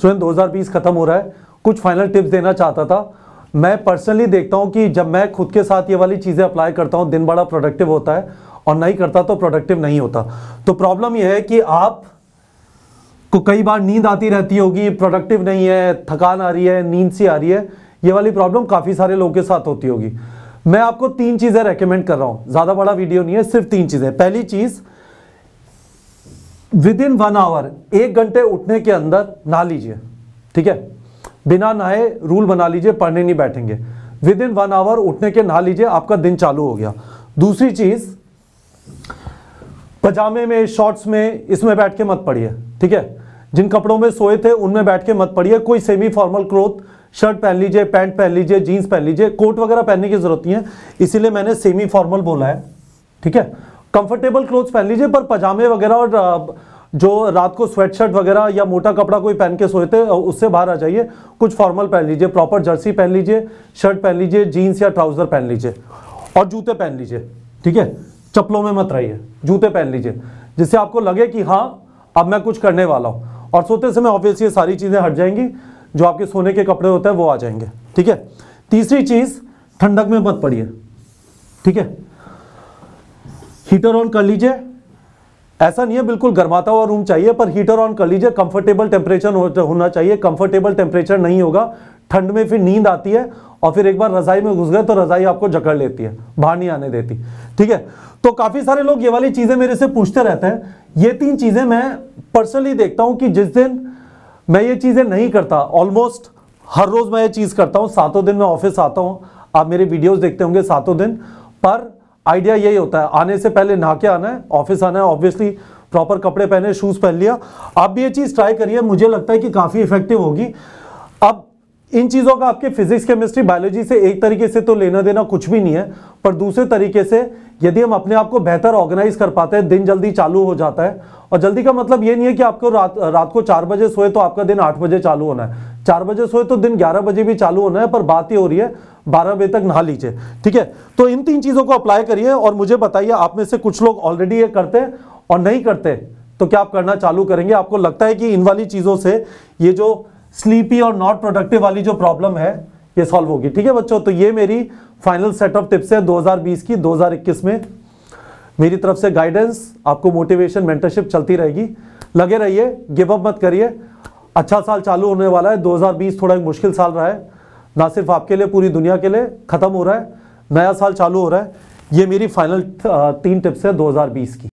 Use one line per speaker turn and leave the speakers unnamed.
स्वयं 2020 खत्म हो रहा है कुछ फाइनल टिप्स देना चाहता था मैं पर्सनली देखता हूं कि जब मैं खुद के साथ ये वाली चीज़ें अप्लाई करता हूं दिन बड़ा प्रोडक्टिव होता है और नहीं करता तो प्रोडक्टिव नहीं होता तो प्रॉब्लम यह है कि आप को कई बार नींद आती रहती होगी प्रोडक्टिव नहीं है थकान आ रही है नींद सी आ रही है ये वाली प्रॉब्लम काफ़ी सारे लोगों के साथ होती होगी मैं आपको तीन चीज़ें रेकमेंड कर रहा हूं ज़्यादा बड़ा वीडियो नहीं है सिर्फ तीन चीज़ें पहली चीज़ विद इन वन आवर एक घंटे उठने के अंदर नहा लीजिए ठीक है बिना नहाए रूल बना लीजिए पढ़ने नहीं बैठेंगे विद इन वन आवर उठने के नहा लीजिए आपका दिन चालू हो गया दूसरी चीज पजामे में शॉर्ट्स में इसमें बैठ के मत पढ़िए ठीक है जिन कपड़ों में सोए थे उनमें बैठ के मत पढ़िए कोई सेमी फॉर्मल क्लोथ शर्ट पहन लीजिए पैंट पहन लीजिए जीन्स पहन लीजिए कोट वगैरह पहनने की जरूरत नहीं है इसीलिए मैंने सेमी फॉर्मल बोला है ठीक है कंफर्टेबल क्लोथ्स पहन लीजिए पर पजामे वगैरह और जो रात को स्वेट शर्ट वगैरह या मोटा कपड़ा कोई पहन के थे उससे बाहर आ जाइए कुछ फॉर्मल पहन लीजिए प्रॉपर जर्सी पहन लीजिए शर्ट पहन लीजिए जीन्स या ट्राउज़र पहन लीजिए और जूते पहन लीजिए ठीक है चप्पलों में मत रहिए जूते पहन लीजिए जिससे आपको लगे कि हाँ अब मैं कुछ करने वाला हूँ और सोते समय ऑब्वियसली ये सारी चीज़ें हट जाएंगी जो आपके सोने के कपड़े होते हैं वो आ जाएंगे ठीक है तीसरी चीज़ ठंडक में मत पड़िए ठीक है हीटर ऑन कर लीजिए ऐसा नहीं है बिल्कुल गर्माता हुआ रूम चाहिए पर हीटर ऑन कर लीजिए कंफर्टेबल टेम्परेचर होना चाहिए कंफर्टेबल टेम्परेचर नहीं होगा ठंड में फिर नींद आती है और फिर एक बार रजाई में घुस गए तो रजाई आपको जकड़ लेती है बाहर नहीं आने देती ठीक है तो काफ़ी सारे लोग ये वाली चीज़ें मेरे से पूछते रहते हैं ये तीन चीज़ें मैं पर्सनली देखता हूँ कि जिस दिन मैं ये चीज़ें नहीं करता ऑलमोस्ट हर रोज़ मैं ये चीज़ करता हूँ सातों दिन मैं ऑफिस आता हूँ आप मेरे वीडियोज़ देखते होंगे सातों दिन पर आइडिया यही होता है आने से पहले नहा के आना है ऑफिस आना है ऑब्वियसली प्रॉपर कपड़े पहने शूज़ पहन लिया आप भी ये चीज़ ट्राई करिए मुझे लगता है कि काफ़ी इफेक्टिव होगी इन चीज़ों का आपके फिजिक्स केमिस्ट्री बायोलॉजी से एक तरीके से तो लेना देना कुछ भी नहीं है पर दूसरे तरीके से यदि हम अपने आप को बेहतर ऑर्गेनाइज कर पाते हैं दिन जल्दी चालू हो जाता है और जल्दी का मतलब ये नहीं है कि आपको रात रात को चार बजे सोए तो आपका दिन आठ बजे चालू होना है चार बजे सोए तो दिन ग्यारह बजे भी चालू होना है पर बात ये हो रही है बारह बजे तक नहा लीजिए ठीक है तो इन तीन चीज़ों को अप्लाई करिए और मुझे बताइए आप में से कुछ लोग ऑलरेडी ये करते हैं और नहीं करते तो क्या आप करना चालू करेंगे आपको लगता है कि इन वाली चीज़ों से ये जो स्लीपी और नॉट प्रोडक्टिव वाली जो प्रॉब्लम है ये सॉल्व होगी ठीक है बच्चों तो ये मेरी फाइनल सेट ऑफ टिप्स है 2020 की 2021 में मेरी तरफ से गाइडेंस आपको मोटिवेशन मेंटरशिप चलती रहेगी लगे रहिए गिव अप मत करिए अच्छा साल चालू होने वाला है 2020 थोड़ा एक मुश्किल साल रहा है ना सिर्फ आपके लिए पूरी दुनिया के लिए ख़त्म हो रहा है नया साल चालू हो रहा है ये मेरी फाइनल तीन टिप्स है दो की